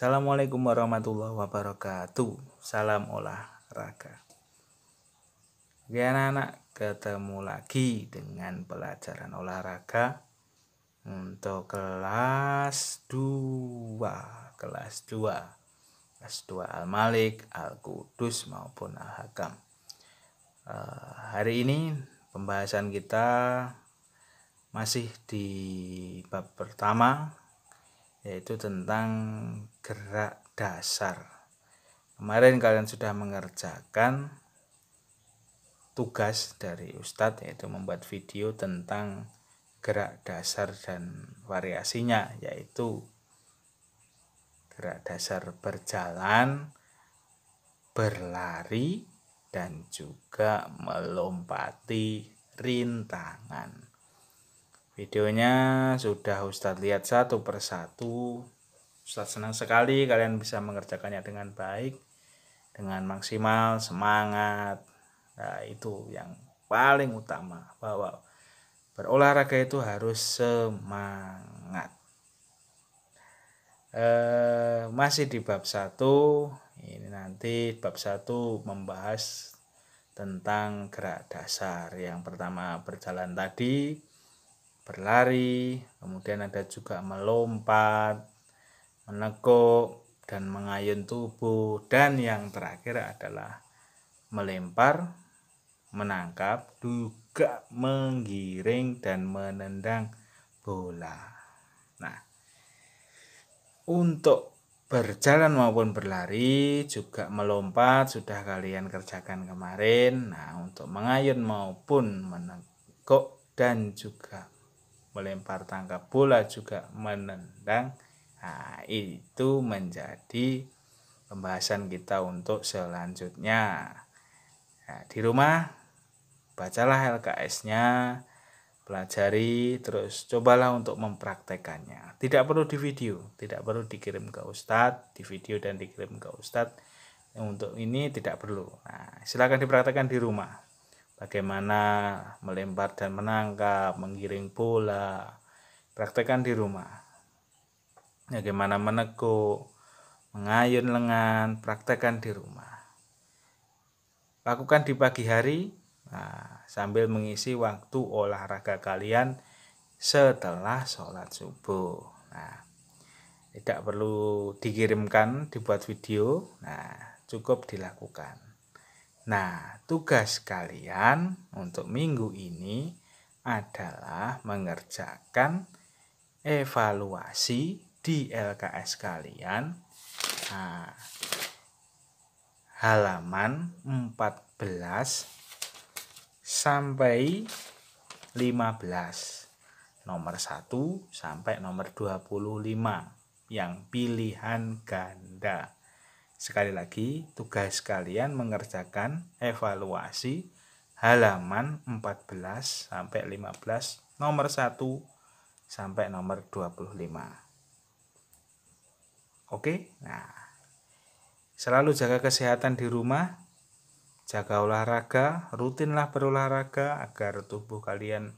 Assalamualaikum warahmatullahi wabarakatuh. Salam olahraga. Oke anak-anak, ketemu lagi dengan pelajaran olahraga untuk kelas 2, kelas 2. Kelas 2 Al-Malik, Al-Qudus maupun Al-Hakam. Uh, hari ini pembahasan kita masih di bab pertama yaitu tentang gerak dasar. Kemarin kalian sudah mengerjakan tugas dari Ustadz yaitu membuat video tentang gerak dasar dan variasinya yaitu gerak dasar berjalan, berlari, dan juga melompati rintangan. Videonya sudah Ustadz lihat satu persatu. Ustadz senang sekali kalian bisa mengerjakannya dengan baik, dengan maksimal, semangat. Nah, itu yang paling utama bahwa berolahraga itu harus semangat. Eh, masih di bab satu ini nanti bab satu membahas tentang gerak dasar yang pertama berjalan tadi berlari, kemudian ada juga melompat, menekuk, dan mengayun tubuh, dan yang terakhir adalah melempar, menangkap, juga menggiring, dan menendang bola. Nah, untuk berjalan maupun berlari juga melompat sudah kalian kerjakan kemarin. Nah, untuk mengayun maupun menekuk dan juga melempar tangkap bola juga menendang nah, itu menjadi pembahasan kita untuk selanjutnya nah, di rumah bacalah LKS-nya pelajari terus cobalah untuk mempraktekannya tidak perlu di video tidak perlu dikirim ke ustadz di video dan dikirim ke ustadz untuk ini tidak perlu nah silakan dipraktekkan di rumah bagaimana melempar dan menangkap, menggiring bola. praktekan di rumah. Bagaimana menekuk, mengayun lengan, praktekan di rumah. Lakukan di pagi hari nah, sambil mengisi waktu olahraga kalian setelah sholat subuh. Nah, tidak perlu dikirimkan, dibuat video. Nah, cukup dilakukan. Nah, tugas kalian untuk minggu ini adalah mengerjakan evaluasi di LKS kalian nah, halaman 14 sampai 15 nomor 1 sampai nomor 25 yang pilihan ganda. Sekali lagi, tugas kalian mengerjakan evaluasi halaman 14 sampai 15 nomor 1 sampai nomor 25. Oke. Nah, selalu jaga kesehatan di rumah, jaga olahraga, rutinlah berolahraga agar tubuh kalian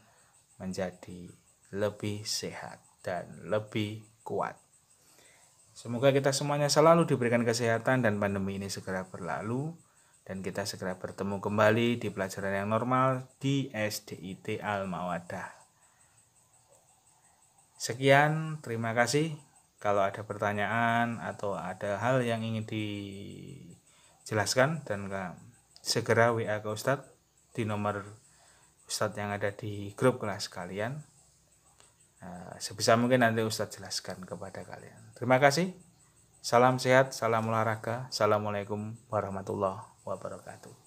menjadi lebih sehat dan lebih kuat. Semoga kita semuanya selalu diberikan kesehatan dan pandemi ini segera berlalu dan kita segera bertemu kembali di pelajaran yang normal di SDIT Al-Mawadah. Sekian, terima kasih. Kalau ada pertanyaan atau ada hal yang ingin dijelaskan dan segera WA ke Ustadz di nomor Ustadz yang ada di grup kelas kalian Eh, sebisa mungkin nanti Ustadz jelaskan kepada kalian. Terima kasih. Salam sehat, salam olahraga. Assalamualaikum warahmatullahi wabarakatuh.